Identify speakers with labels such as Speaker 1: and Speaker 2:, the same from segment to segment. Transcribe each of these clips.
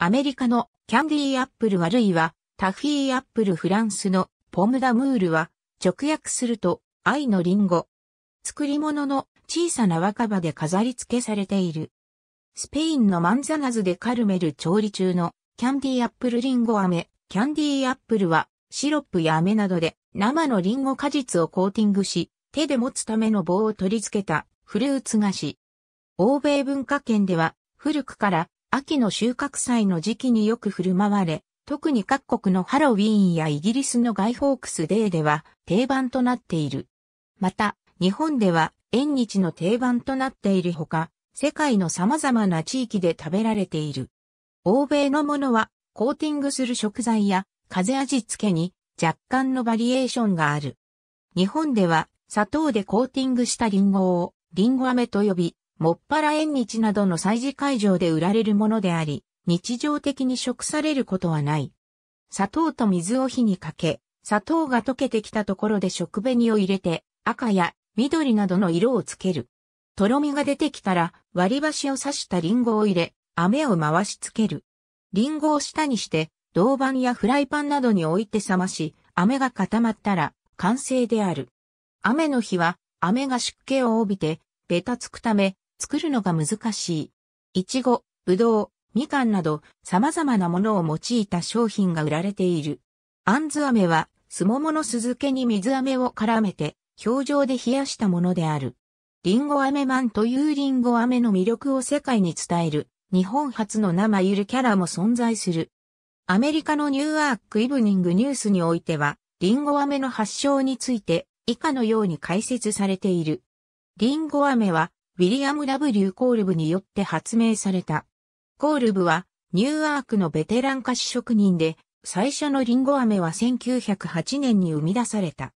Speaker 1: アメリカのキャンディーアップルあるいはタフィーアップルフランスのポムダムールは直訳すると愛のリンゴ。作り物の小さな若葉で飾り付けされている。スペインのマンザナズでカルメル調理中のキャンディーアップルリンゴ飴。キャンディーアップルはシロップや飴などで生のリンゴ果実をコーティングし、手で持つための棒を取り付けたフルーツ菓子。欧米文化圏では古くから秋の収穫祭の時期によく振る舞われ、特に各国のハロウィーンやイギリスのガイホークスデーでは定番となっている。また、日本では縁日の定番となっているほか、世界の様々な地域で食べられている。欧米のものはコーティングする食材や風味付けに若干のバリエーションがある。日本では砂糖でコーティングしたリンゴをリンゴ飴と呼び、もっぱら縁日などの祭事会場で売られるものであり、日常的に食されることはない。砂糖と水を火にかけ、砂糖が溶けてきたところで食紅を入れて、赤や緑などの色をつける。とろみが出てきたら、割り箸を刺したリンゴを入れ、飴を回しつける。リンゴを下にして、銅板やフライパンなどに置いて冷まし、飴が固まったら、完成である。雨の日は、飴が湿気を帯びて、べたつくため、作るのが難しい。いちご、ぶどう、みかんなど様々なものを用いた商品が売られている。あんず飴は、すももの酢漬けに水飴を絡めて、表情で冷やしたものである。リンゴ飴マンというリンゴ飴の魅力を世界に伝える、日本初の生ゆるキャラも存在する。アメリカのニューアークイブニングニュースにおいては、リンゴ飴の発祥について以下のように解説されている。リンゴ飴はウィリアム W. コールブによって発明された。コールブは、ニューアークのベテラン菓子職人で、最初のリンゴ飴は1908年に生み出された。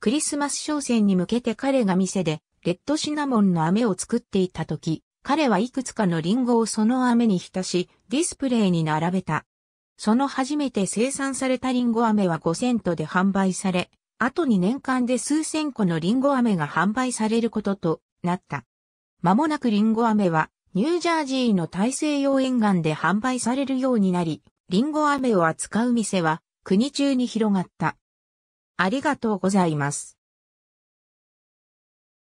Speaker 1: クリスマス商戦に向けて彼が店で、レッドシナモンの飴を作っていた時、彼はいくつかのリンゴをその飴に浸し、ディスプレイに並べた。その初めて生産されたリンゴ飴は5セントで販売され、あとに年間で数千個のリンゴ飴が販売されることとなった。間もなくリンゴ飴は、ニュージャージーの大西洋沿岸で販売されるようになり、リンゴ飴を扱う店は、国中に広がった。ありがとうございます。